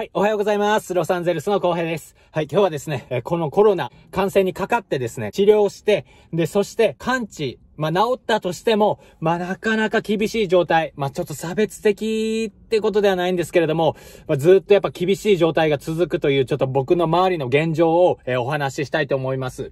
はい、おはようございます。ロサンゼルスの浩平です。はい、今日はですね、このコロナ感染にかかってですね、治療して、で、そして完治、まあ、治ったとしても、まあ、なかなか厳しい状態、まあ、ちょっと差別的ってことではないんですけれども、まあ、ずっとやっぱ厳しい状態が続くという、ちょっと僕の周りの現状を、えー、お話ししたいと思います。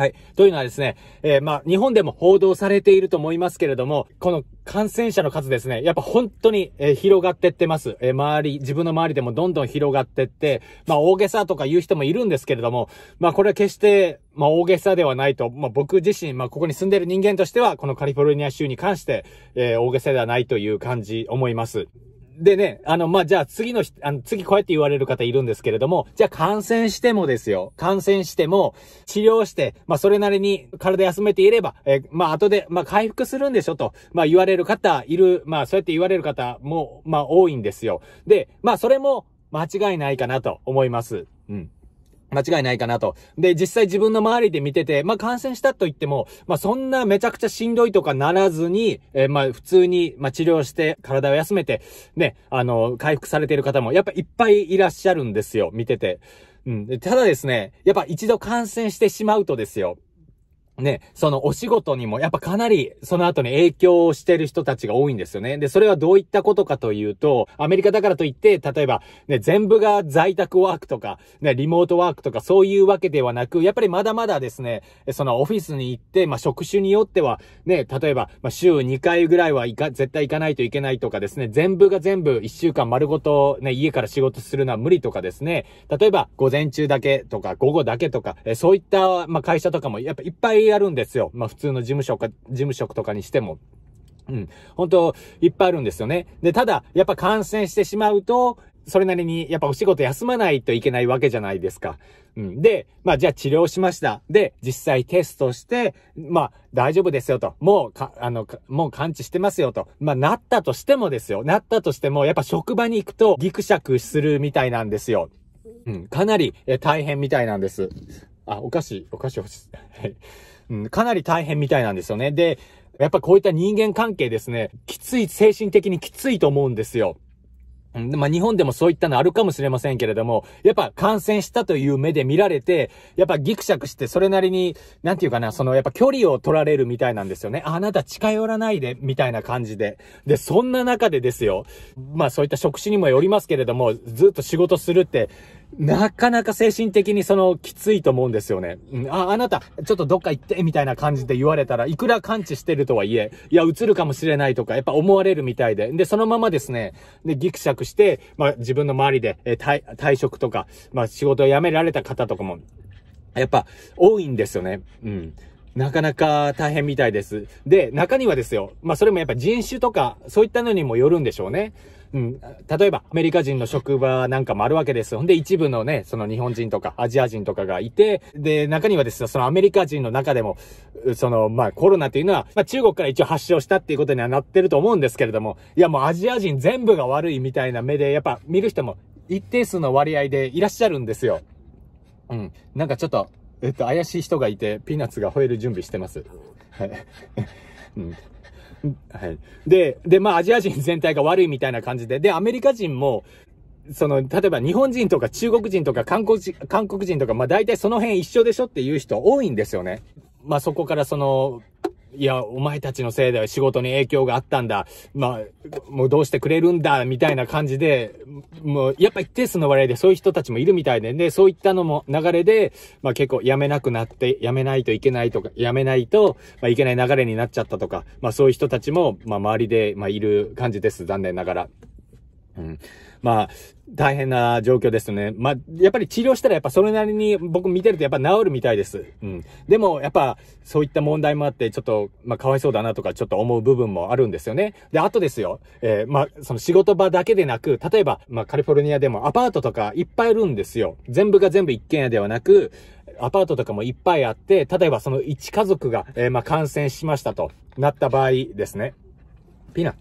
はい。というのはですね、えー、まあ、日本でも報道されていると思いますけれども、この感染者の数ですね、やっぱ本当に、えー、広がってってます。えー、周り、自分の周りでもどんどん広がってって、まあ、大げさとか言う人もいるんですけれども、まあ、これは決して、まあ、大げさではないと、まあ、僕自身、まあ、ここに住んでる人間としては、このカリフォルニア州に関して、え大げさではないという感じ、思います。でね、あの、まあ、じゃあ次の、あの、次こうやって言われる方いるんですけれども、じゃあ感染してもですよ。感染しても、治療して、まあ、それなりに体休めていれば、えまあ、後で、まあ、回復するんでしょと、まあ、言われる方いる、まあ、そうやって言われる方も、まあ、多いんですよ。で、まあ、それも間違いないかなと思います。うん。間違いないかなと。で、実際自分の周りで見てて、まあ、感染したと言っても、まあ、そんなめちゃくちゃしんどいとかならずに、えー、まあ、普通に、まあ、治療して、体を休めて、ね、あの、回復されている方も、やっぱいっぱいいらっしゃるんですよ、見てて。うん。ただですね、やっぱ一度感染してしまうとですよ。ね、そのお仕事にもやっぱかなりその後に影響をしてる人たちが多いんですよね。で、それはどういったことかというと、アメリカだからといって、例えばね、全部が在宅ワークとか、ね、リモートワークとかそういうわけではなく、やっぱりまだまだですね、そのオフィスに行って、まあ、職種によっては、ね、例えば、まあ、週2回ぐらいは行か、絶対行かないといけないとかですね、全部が全部1週間丸ごとね、家から仕事するのは無理とかですね、例えば午前中だけとか午後だけとか、そういった、まあ、会社とかもやっぱいっぱいやるんですよ。まあ普通の事務職か、事務職とかにしても。うん。本当いっぱいあるんですよね。で、ただ、やっぱ感染してしまうと、それなりに、やっぱお仕事休まないといけないわけじゃないですか。うん。で、まあじゃあ治療しました。で、実際テストして、まあ大丈夫ですよと。もうか、あの、もう完治してますよと。まあなったとしてもですよ。なったとしても、やっぱ職場に行くとギクシャクするみたいなんですよ。うん。かなり、え大変みたいなんです。あ、お菓子、お菓子欲しい。はい。うん、かなり大変みたいなんですよね。で、やっぱこういった人間関係ですね、きつい、精神的にきついと思うんですよ。まあ、日本でもそういったのあるかもしれませんけれども、やっぱ感染したという目で見られて、やっぱギクシャクして、それなりに、なんていうかな、そのやっぱ距離を取られるみたいなんですよね。あなた近寄らないで、みたいな感じで。で、そんな中でですよ。まあそういった職種にもよりますけれども、ずっと仕事するって、なかなか精神的にそのきついと思うんですよね。うん、あ、あなた、ちょっとどっか行って、みたいな感じで言われたら、いくら感知してるとはいえ、いや、映るかもしれないとか、やっぱ思われるみたいで。で、そのままですね、で、ギクシャクして、まあ、自分の周りで、え退、退職とか、まあ、仕事を辞められた方とかも、やっぱ、多いんですよね。うん。なかなか大変みたいです。で、中にはですよ。まあ、それもやっぱ人種とか、そういったのにもよるんでしょうね。うん、例えば、アメリカ人の職場なんかもあるわけですよ。ほんで、一部のね、その日本人とかアジア人とかがいて、で、中にはですよ、そのアメリカ人の中でも、その、まあ、コロナというのは、まあ、中国から一応発症したっていうことにはなってると思うんですけれども、いや、もうアジア人全部が悪いみたいな目で、やっぱ見る人も一定数の割合でいらっしゃるんですよ。うん。なんかちょっと、えっと、怪しい人がいて、ピーナッツが吠える準備してます。はい。うんはい。で、で、まあアジア人全体が悪いみたいな感じで、で、アメリカ人も、その、例えば日本人とか中国人とか韓国人、韓国人とか、まあ大体その辺一緒でしょっていう人多いんですよね。まあそこからその、いや、お前たちのせいで仕事に影響があったんだ。まあ、もうどうしてくれるんだ、みたいな感じで、もう、やっぱ一定数の割合でそういう人たちもいるみたいで、で、そういったのも流れで、まあ結構やめなくなって、やめないといけないとか、やめないと、まあいけない流れになっちゃったとか、まあそういう人たちも、まあ周りで、まあいる感じです、残念ながら。うん。まあ、大変な状況ですね。まあ、やっぱり治療したらやっぱそれなりに僕見てるとやっぱ治るみたいです。うん。でもやっぱそういった問題もあってちょっと、まあかわいそうだなとかちょっと思う部分もあるんですよね。で、あとですよ。えー、まあ、その仕事場だけでなく、例えば、まあカリフォルニアでもアパートとかいっぱいいるんですよ。全部が全部一軒家ではなく、アパートとかもいっぱいあって、例えばその一家族が、えー、まあ感染しましたとなった場合ですね。ピーナッ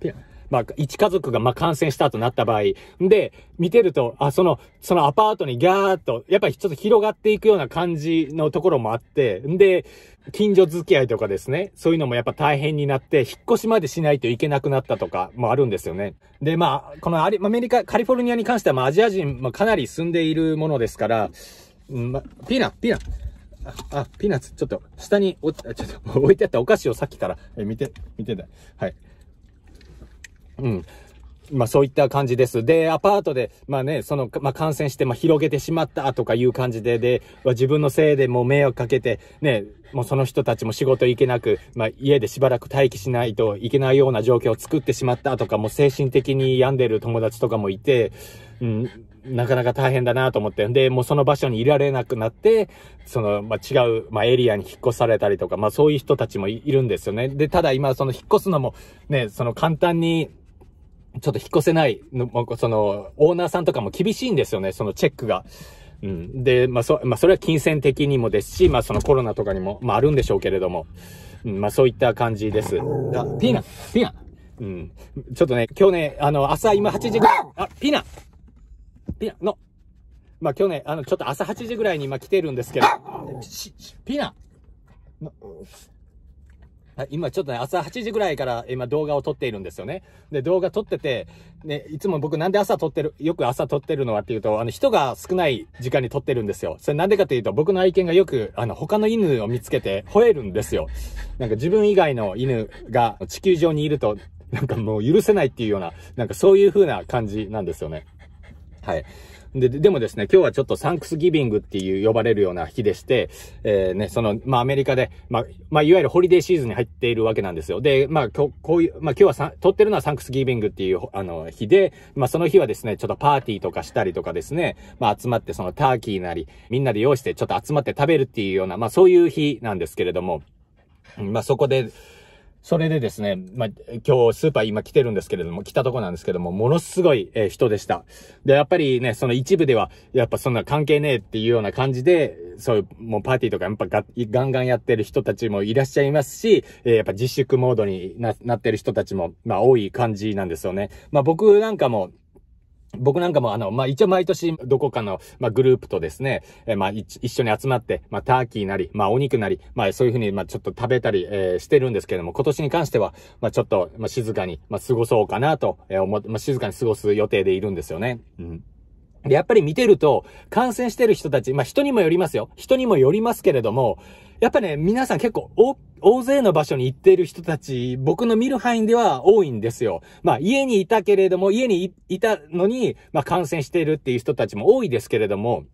ピーナッまあ、一家族がまあ感染したとなった場合、で、見てると、あ、その、そのアパートにギャーっと、やっぱりちょっと広がっていくような感じのところもあって、んで、近所付き合いとかですね、そういうのもやっぱ大変になって、引っ越しまでしないといけなくなったとかもあるんですよね。で、まあ、このアメリカ、カリフォルニアに関しては、まあ、アジア人、まあ、かなり住んでいるものですから、うんま、ピーナ、ピーナ。あ、あ、ピーナッツ、ちょっと、下にお、ちょっと、置いてあったお菓子をさっきから、え、見て、見てた。はい。うん。まあそういった感じです。で、アパートで、まあね、その、まあ感染して、まあ広げてしまったとかいう感じで、で、自分のせいでもう迷惑かけて、ね、もうその人たちも仕事行けなく、まあ家でしばらく待機しないといけないような状況を作ってしまったとか、もう精神的に病んでる友達とかもいて、うん、なかなか大変だなと思って、で、もうその場所にいられなくなって、その、まあ、違う、まあ、エリアに引っ越されたりとか、まあ、そういう人たちもいるんですよね。で、ただ今、その引っ越すのも、ね、その簡単に、ちょっと引っ越せないの、その、オーナーさんとかも厳しいんですよね、そのチェックが。うん。で、まあ、そ、まあ、それは金銭的にもですし、まあ、そのコロナとかにも、まあ、あるんでしょうけれども。うん、まあ、そういった感じです。あ、ピーナピーナうん。ちょっとね、今日ね、あの、朝今8時ぐらい、あ、ピーナピーナの、まあ、今日ね、あの、ちょっと朝8時ぐらいに今来てるんですけど、ピーナ今ちょっとね、朝8時ぐらいから今動画を撮っているんですよね。で、動画撮ってて、ね、いつも僕なんで朝撮ってる、よく朝撮ってるのはっていうと、あの、人が少ない時間に撮ってるんですよ。それなんでかっていうと、僕の愛犬がよく、あの、他の犬を見つけて吠えるんですよ。なんか自分以外の犬が地球上にいると、なんかもう許せないっていうような、なんかそういう風な感じなんですよね。はい。で、でもですね、今日はちょっとサンクスギビングっていう呼ばれるような日でして、えー、ね、その、まあ、アメリカで、まあ、まあ、いわゆるホリデーシーズンに入っているわけなんですよ。で、まあ、こういう、まあ、今日はさ、撮ってるのはサンクスギビングっていう、あの、日で、まあ、その日はですね、ちょっとパーティーとかしたりとかですね、まあ、集まってそのターキーなり、みんなで用意してちょっと集まって食べるっていうような、まあ、そういう日なんですけれども、まあ、そこで、それでですね、まあ、今日スーパー今来てるんですけれども、来たとこなんですけども、ものすごい、えー、人でした。で、やっぱりね、その一部では、やっぱそんな関係ねえっていうような感じで、そういう、もうパーティーとかやっぱガンガンやってる人たちもいらっしゃいますし、えー、やっぱ自粛モードにななってる人たちも、まあ多い感じなんですよね。まあ僕なんかも、僕なんかもあの、まあ、一応毎年どこかの、まあ、グループとですね、えまあ、一緒に集まって、まあ、ターキーなり、まあ、お肉なり、まあ、そういうふうに、まあ、ちょっと食べたり、えー、してるんですけれども、今年に関しては、まあ、ちょっと、まあ、静かに、まあ、過ごそうかなと、えー、思まあ、静かに過ごす予定でいるんですよね。うん。で、やっぱり見てると、感染してる人たち、まあ、人にもよりますよ。人にもよりますけれども、やっぱね、皆さん結構、大勢の場所に行っている人たち、僕の見る範囲では多いんですよ。まあ、家にいたけれども、家にいたのに、まあ、感染しているっていう人たちも多いですけれども、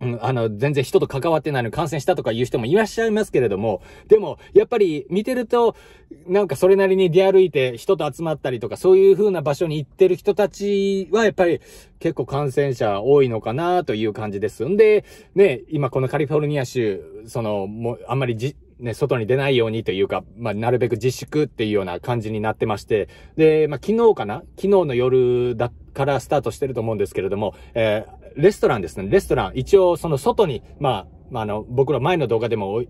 うん、あの、全然人と関わってないのに感染したとか言う人もいらっしゃいますけれども、でも、やっぱり見てると、なんかそれなりに出歩いて人と集まったりとか、そういう風な場所に行ってる人たちは、やっぱり結構感染者多いのかなという感じです。んで、ね、今このカリフォルニア州、その、もう、あんまりじ、ね、外に出ないようにというか、まあ、なるべく自粛っていうような感じになってまして、で、まあ、昨日かな昨日の夜だからスタートしてると思うんですけれども、えーレストランですね。レストラン。一応、その外に、まあ、まあ、あの、僕ら前の動画でも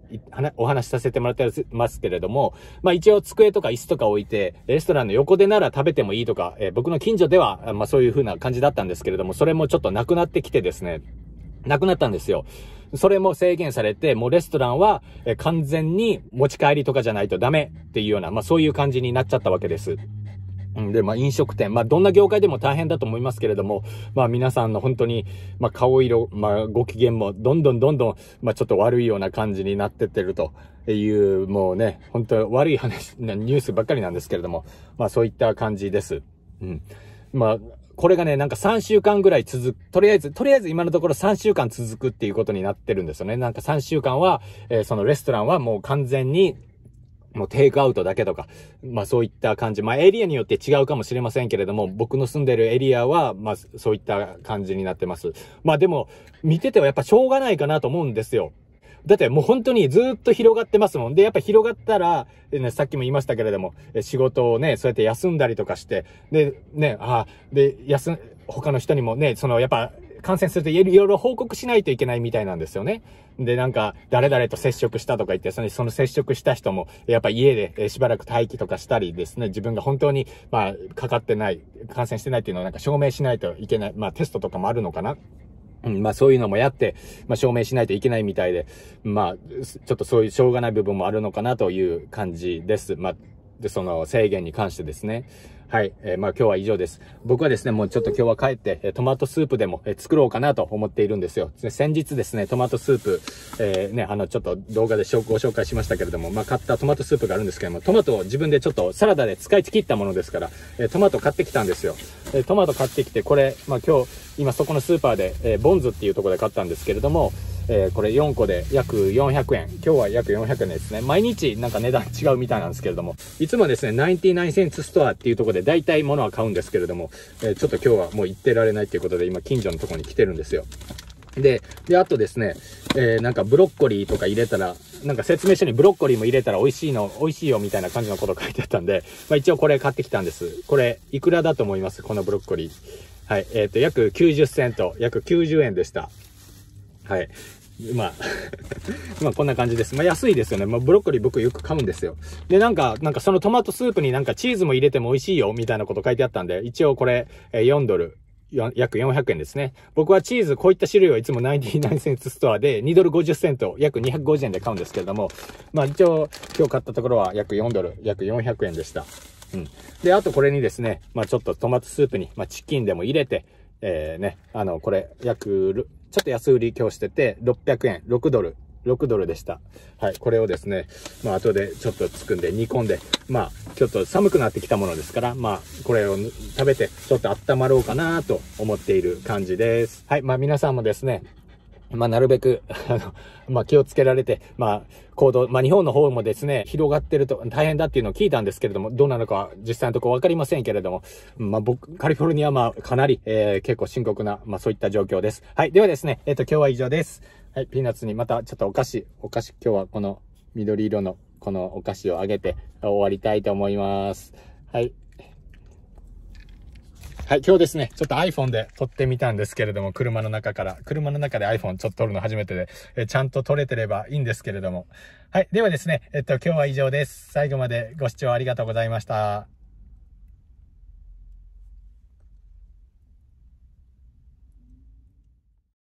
お話しさせてもらってますけれども、まあ一応机とか椅子とか置いて、レストランの横でなら食べてもいいとか、えー、僕の近所では、まあそういう風な感じだったんですけれども、それもちょっとなくなってきてですね、なくなったんですよ。それも制限されて、もうレストランは、え完全に持ち帰りとかじゃないとダメっていうような、まあそういう感じになっちゃったわけです。で、まあ、飲食店、まあ、どんな業界でも大変だと思いますけれども、まあ、皆さんの本当に、まあ、顔色、まあ、ご機嫌も、どんどんどんどん、まあ、ちょっと悪いような感じになってってるという、もうね、本当悪い話、ニュースばっかりなんですけれども、まあ、そういった感じです。うん。まあ、これがね、なんか3週間ぐらい続く、とりあえず、とりあえず今のところ3週間続くっていうことになってるんですよね。なんか3週間は、えー、そのレストランはもう完全に、もうテイクアウトだけとか、まあそういった感じ。まあエリアによって違うかもしれませんけれども、僕の住んでるエリアは、まあそういった感じになってます。まあでも、見ててはやっぱしょうがないかなと思うんですよ。だってもう本当にずっと広がってますもん。で、やっぱ広がったら、ね、さっきも言いましたけれども、仕事をね、そうやって休んだりとかして、で、ね、ああ、で、休他の人にもね、そのやっぱ感染するといろいろ報告しないといけないみたいなんですよね。で、なんか、誰々と接触したとか言って、そのその接触した人も、やっぱ家でしばらく待機とかしたりですね、自分が本当に、まあ、かかってない、感染してないっていうのをなんか証明しないといけない、まあ、テストとかもあるのかな。うん、まあそういうのもやって、まあ証明しないといけないみたいで、まあ、ちょっとそういうしょうがない部分もあるのかなという感じです。まあ、で、その制限に関してですね。はい。えー、まあ今日は以上です。僕はですね、もうちょっと今日は帰って、トマトスープでも作ろうかなと思っているんですよ。先日ですね、トマトスープ、えー、ね、あの、ちょっと動画でご紹介しましたけれども、まあ買ったトマトスープがあるんですけども、トマトを自分でちょっとサラダで使い切ったものですから、えトマト買ってきたんですよ。えトマト買ってきて、これ、まあ今日、今そこのスーパーで、えボンズっていうとこで買ったんですけれども、えー、これ4個で約400円。今日は約400円ですね。毎日なんか値段違うみたいなんですけれども、いつもですね、99センツストアっていうとこで大体物は買うんですけれども、えー、ちょっと今日はもう行ってられないっていうことで、今近所のとこに来てるんですよ。で、で、あとですね、えー、なんかブロッコリーとか入れたら、なんか説明書にブロッコリーも入れたら美味しいの、美味しいよみたいな感じのこと書いてあったんで、まあ一応これ買ってきたんです。これ、いくらだと思いますこのブロッコリー。はい。えっ、ー、と、約90セント、約90円でした。はい。まあ まあこんな感じです。まあ安いですよね。まあブロッコリー僕よく噛むんですよ。で、なんか、なんかそのトマトスープになんかチーズも入れても美味しいよみたいなこと書いてあったんで、一応これ4ドル。約400円ですね。僕はチーズ、こういった種類をいつも99センツストアで2ドル50セント、約250円で買うんですけれども、まあ一応今日買ったところは約4ドル、約400円でした。うん。で、あとこれにですね、まあちょっとトマトスープに、まあチキンでも入れて、えー、ね、あの、これ、約ちょっと安売り今日してて、600円、6ドル、6ドルでした。はい、これをですね、まあ、後でちょっとつくんで煮込んで、まあ、ちょっと寒くなってきたものですから、まあ、これを食べて、ちょっと温まろうかなと思っている感じです。はい、まあ、皆さんもですね、まあ、なるべくあの、まあ、気をつけられて、まあ、行動、まあ、日本の方もですね、広がってると、大変だっていうのを聞いたんですけれども、どうなのか実際のところわかりませんけれども、まあ、僕、カリフォルニアはまあ、かなり、えー、結構深刻な、まあ、そういった状況です。はい。ではですね、えっ、ー、と、今日は以上です。はい。ピーナッツにまた、ちょっとお菓子、お菓子、今日はこの緑色の、このお菓子をあげて、終わりたいと思います。はい。はい、今日ですね、ちょっと iPhone で撮ってみたんですけれども、車の中から、車の中で iPhone ちょっと撮るの初めてで、えちゃんと撮れてればいいんですけれども。はい、ではですね、えっと、今日は以上です。最後までご視聴ありがとうございました。